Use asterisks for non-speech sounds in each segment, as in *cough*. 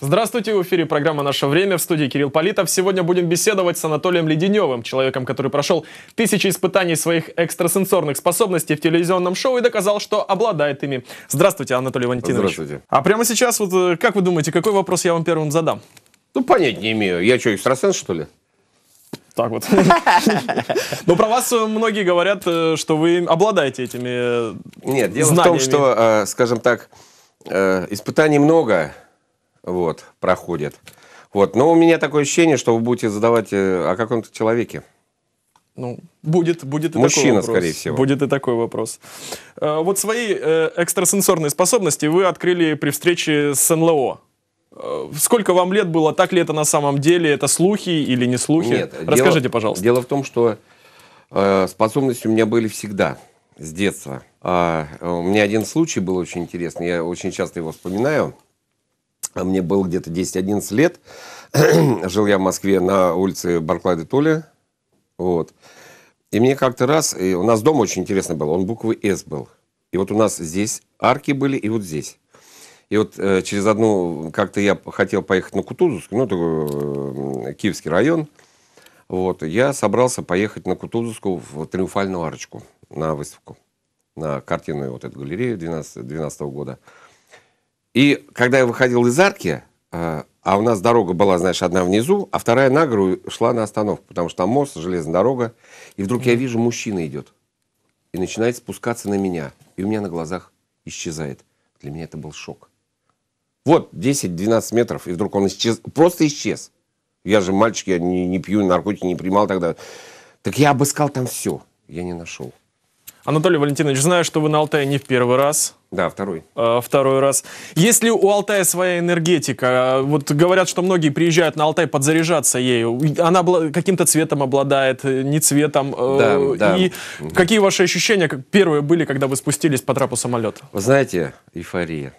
Здравствуйте, в эфире программа «Наше время» в студии Кирилл Политов. Сегодня будем беседовать с Анатолием Леденевым, человеком, который прошел тысячи испытаний своих экстрасенсорных способностей в телевизионном шоу и доказал, что обладает ими. Здравствуйте, Анатолий Валентинович. Здравствуйте. А прямо сейчас, вот э, как вы думаете, какой вопрос я вам первым задам? Ну, понять не имею. Я что, экстрасенс, что ли? Так вот. *laughs* Но ну, про вас э, многие говорят, э, что вы обладаете этими Нет, дело в том, что, скажем так, испытаний много, вот, проходит. Вот, но у меня такое ощущение, что вы будете задавать э, о каком-то человеке. Ну, будет, будет и Мужчина, такой вопрос. скорее всего. Будет и такой вопрос. Э, вот свои э, экстрасенсорные способности вы открыли при встрече с НЛО. Сколько вам лет было? Так ли это на самом деле? Это слухи или не слухи? Нет, Расскажите, дело, пожалуйста. Дело в том, что способности у меня были всегда, с детства. А, у меня один случай был очень интересный, я очень часто его вспоминаю. А мне было где-то 10-11 лет. *clears throat* Жил я в Москве на улице Барклай де Толли. Вот. И мне как-то раз... И у нас дом очень интересный был. Он буквы «С» был. И вот у нас здесь арки были, и вот здесь. И вот э, через одну... Как-то я хотел поехать на Кутузовскую, ну, такой э, Киевский район. Вот. Я собрался поехать на Кутузовскую в Триумфальную арочку на выставку, на картину вот эту галерею 12, 12 года. И когда я выходил из арки, э, а у нас дорога была, знаешь, одна внизу, а вторая на гору шла на остановку, потому что там мост, железная дорога. И вдруг я вижу, мужчина идет и начинает спускаться на меня. И у меня на глазах исчезает. Для меня это был шок. Вот 10-12 метров, и вдруг он исчез, просто исчез. Я же мальчик, я не, не пью, наркотики не принимал тогда. Так я обыскал там все, я не нашел. Анатолий Валентинович, знаю, что вы на Алтае не в первый раз. Да, второй. А, второй раз. Если у Алтая своя энергетика, а, вот говорят, что многие приезжают на Алтай подзаряжаться ею, она каким-то цветом обладает, э, не цветом. Э, да, да. И угу. какие ваши ощущения как первые были, когда вы спустились по трапу самолета? Вы знаете, эйфория.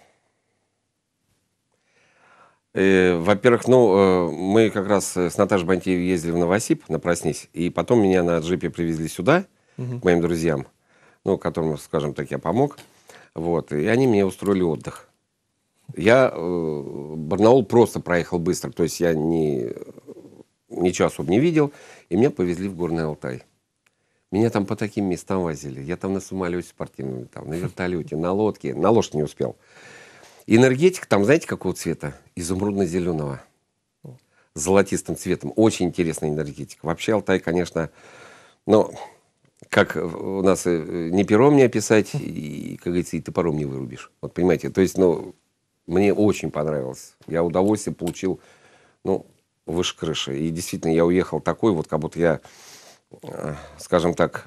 Э, во-первых, ну, мы как раз с Наташей Бантеевой ездили в Новосиб на «Проснись», и потом меня на джипе привезли сюда, угу. к моим друзьям, ну, которым, скажем так, я помог. Вот, и они мне устроили отдых. Я э, Барнаул просто проехал быстро, то есть я ни, ни часу не видел, и меня повезли в Горный Алтай. Меня там по таким местам возили. Я там на самолете спортивном, там, на вертолете, на лодке. На лошадь не успел. Энергетик там, знаете, какого цвета? Изумрудно-зеленого. Золотистым цветом. Очень интересный энергетик. Вообще Алтай, конечно, ну, как у нас э, не пером не описать, и, как говорится, и топором не вырубишь. Вот понимаете, то есть, ну, мне очень понравилось. Я удовольствие получил, ну, выше крыши. И действительно, я уехал такой, вот как будто я, э, скажем так,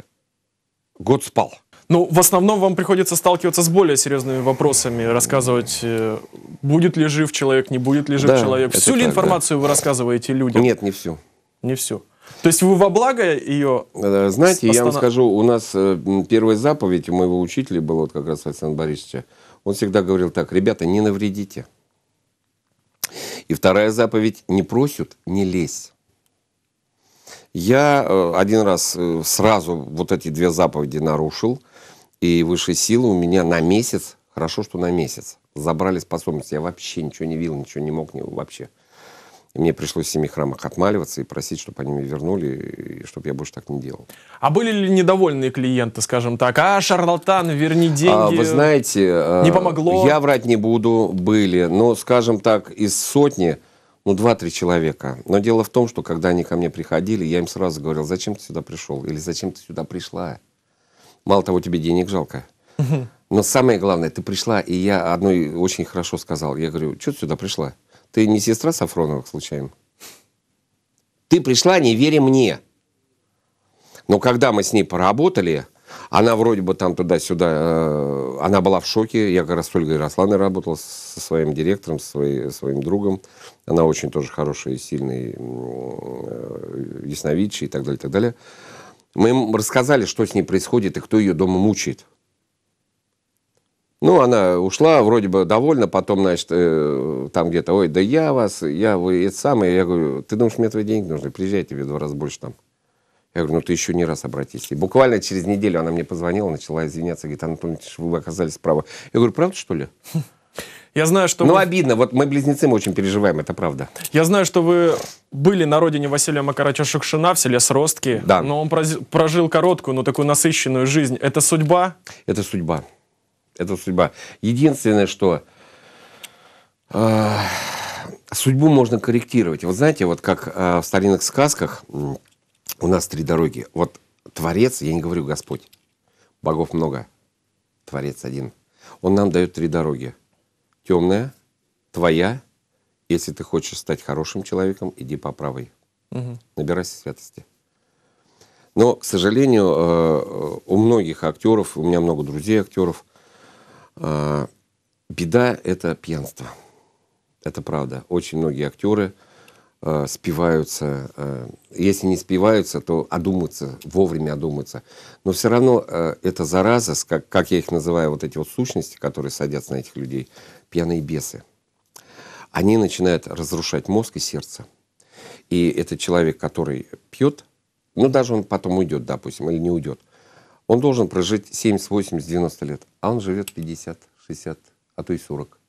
год спал. Ну, в основном вам приходится сталкиваться с более серьезными вопросами, рассказывать, э, будет ли жив человек, не будет ли жив да, человек. Всю ли так, информацию да. вы рассказываете людям? Нет, не всю. Не всю. То есть вы во благо ее э, Знаете, останов... я вам скажу, у нас э, первая заповедь у моего учителя была вот как раз Александра Борисовича. Он всегда говорил так, ребята, не навредите. И вторая заповедь, не просят, не лезь. Я э, один раз сразу вот эти две заповеди нарушил, и высшие силы у меня на месяц, хорошо, что на месяц, забрали способности. Я вообще ничего не видел, ничего не мог не, вообще. И мне пришлось в семи храмах отмаливаться и просить, чтобы они мне вернули, и чтобы я больше так не делал. А были ли недовольные клиенты, скажем так? А, шарлатан, верни а, деньги. А, вы знаете, э, не помогло. Я врать не буду, были. Но, ну, скажем так, из сотни, ну, два-три человека. Но дело в том, что когда они ко мне приходили, я им сразу говорил, зачем ты сюда пришел? Или зачем ты сюда пришла? Мало того, тебе денег жалко. Но самое главное, ты пришла, и я одной очень хорошо сказал. Я говорю, что ты сюда пришла? Ты не сестра Сафронова, случайно? Ты пришла, не веря мне. Но когда мы с ней поработали, она вроде бы там туда-сюда, э, она была в шоке. Я как раз с Ольгой Росланой работал со своим директором, со своей, своим другом. Она очень тоже хорошая, сильная, э, ясновидчая и так далее, и так далее. Мы им рассказали, что с ней происходит и кто ее дома мучает. Ну, она ушла, вроде бы довольна, потом, значит, э, там где-то, ой, да я вас, я вы это самое. Я говорю, ты думаешь, мне твои деньги нужны? Приезжай, тебе в два раза больше там. Я говорю, ну ты еще не раз обратись. И буквально через неделю она мне позвонила, начала извиняться, говорит, Анатолий вы оказались справа. Я говорю, правда, что ли? *laughs* Я знаю, что... Ну, вы... обидно. Вот мы близнецы, мы очень переживаем, это правда. Я знаю, что вы были на родине Василия Макарача Шукшина в селе Сростки. Да. Но он прожил короткую, но такую насыщенную жизнь. Это судьба? Это судьба. Это судьба. Единственное, что э, судьбу можно корректировать. Вот знаете, вот как э, в старинных сказках у нас три дороги. Вот Творец, я не говорю Господь, богов много, Творец один. Он нам дает три дороги. Темная, твоя, если ты хочешь стать хорошим человеком, иди по правой. Угу. Набирайся святости. Но, к сожалению, э, у многих актеров, у меня много друзей актеров, а, беда — это пьянство. Это правда. Очень многие актеры э, спиваются. Э, если не спиваются, то одумаются, вовремя одумаются. Но все равно э, эта зараза, как, как я их называю, вот эти вот сущности, которые садятся на этих людей, пьяные бесы, они начинают разрушать мозг и сердце. И этот человек, который пьет, ну даже он потом уйдет, допустим, или не уйдет – он должен прожить 70, 80, 90 лет, а он живет 50, 60, а то и 40.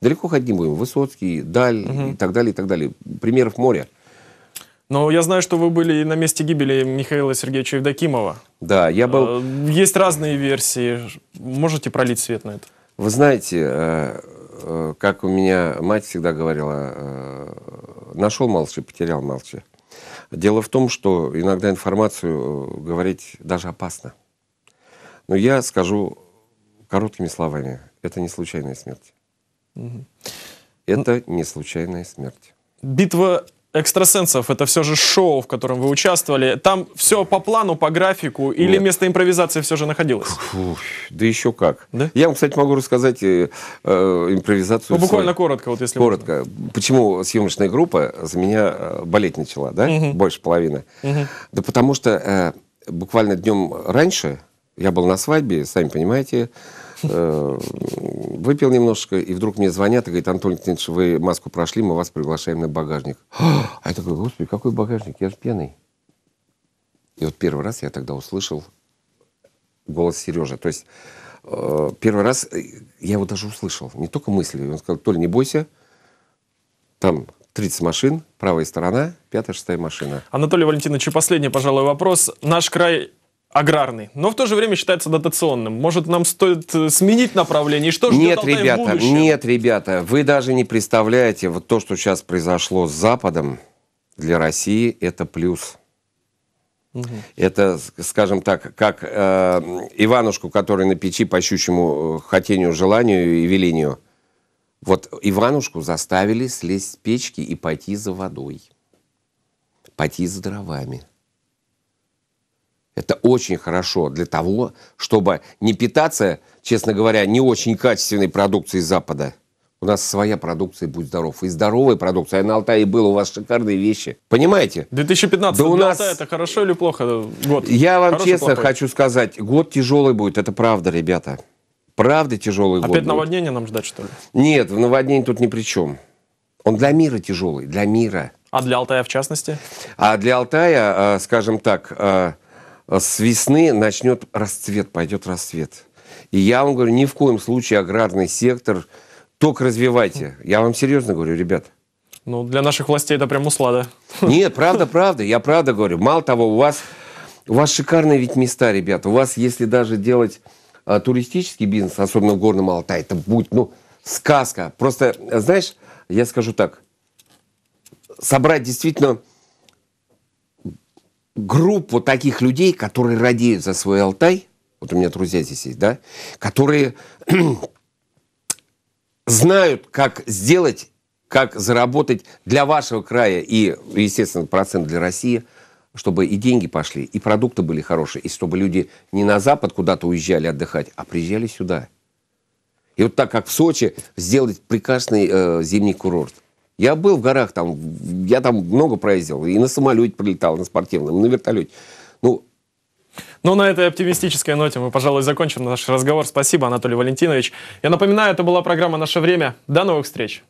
Далеко ходим будем. Высоцкий, Даль угу. и так далее, и так далее. Примеров море. Но я знаю, что вы были на месте гибели Михаила Сергеевича Евдокимова. Да, я был... Э, есть разные версии. Можете пролить свет на это? Вы знаете, э, э, как у меня мать всегда говорила, нашел молчи, потерял молчи. Дело в том, что иногда информацию э, говорить даже опасно. Но я скажу короткими словами. Это не случайная смерть. Угу. Это не случайная смерть. Битва экстрасенсов, это все же шоу, в котором вы участвовали. Там все по плану, по графику или место импровизации все же находилось? Фу, да еще как. Да? Я вам, кстати, могу рассказать э, э, импровизацию. Ну, буквально свою. коротко, вот если Коротко. Можно. Почему съемочная группа за меня э, болеть начала, да? Угу. Больше половины. Угу. Да потому что э, буквально днем раньше я был на свадьбе, сами понимаете, э, выпил немножко, и вдруг мне звонят и говорят, Антон Леонидович, вы маску прошли, мы вас приглашаем на багажник. *gasps* А я такой, господи, какой багажник, я же пьяный. И вот первый раз я тогда услышал голос Сережи. То есть э, первый раз э, я его даже услышал, не только мысли. Он сказал, Толь, не бойся, там 30 машин, правая сторона, пятая, шестая машина. Анатолий Валентинович, и последний, пожалуй, вопрос. Наш край аграрный, но в то же время считается дотационным. Может, нам стоит э, сменить направление? И что же нет, ребята, нет, ребята, вы даже не представляете, вот то, что сейчас произошло с Западом, для России это плюс. Это, скажем так, как э, Иванушку, который на печи по щучьему э, хотению, желанию и велению. Вот Иванушку заставили слезть с печки и пойти за водой, пойти за дровами очень хорошо для того, чтобы не питаться, честно говоря, не очень качественной продукцией Запада. У нас своя продукция будет здоров. И здоровая продукция. А на Алтае было у вас шикарные вещи. Понимаете? 2015 да у нас... Алтая это хорошо или плохо? Год. Я вам Хороший, честно плохой. хочу сказать, год тяжелый будет. Это правда, ребята. Правда тяжелый Опять год Опять наводнение будет. нам ждать, что ли? Нет, в наводнении тут ни при чем. Он для мира тяжелый, для мира. А для Алтая в частности? А для Алтая, э, скажем так, э, Э, с весны начнет расцвет, пойдет расцвет. И я вам говорю, ни в коем случае аграрный сектор только развивайте. Я вам серьезно говорю, ребят. Ну, для наших властей это прям услада. Нет, правда, правда, я правда говорю. Мало того, у вас, у вас шикарные ведь места, ребят. У вас, если даже делать а, туристический бизнес, особенно в Горном Алтае, это будет, ну, сказка. Просто, э, знаешь, я скажу так, собрать действительно группу таких людей, которые радеют за свой Алтай, вот у меня друзья здесь есть, да, которые *clears throat* знают, как сделать, как заработать для вашего края и, естественно, процент для России, чтобы и деньги пошли, и продукты были хорошие, и чтобы люди не на Запад куда-то уезжали отдыхать, а приезжали сюда. И вот так, как в Сочи, сделать прекрасный э, зимний курорт. Я был в горах, там, я там много проездил, и на самолете прилетал, на спортивном, на вертолете. Ну, ну, на этой оптимистической ноте мы, пожалуй, закончим наш разговор. Спасибо, Анатолий Валентинович. Я напоминаю, это была программа «Наше время». До новых встреч!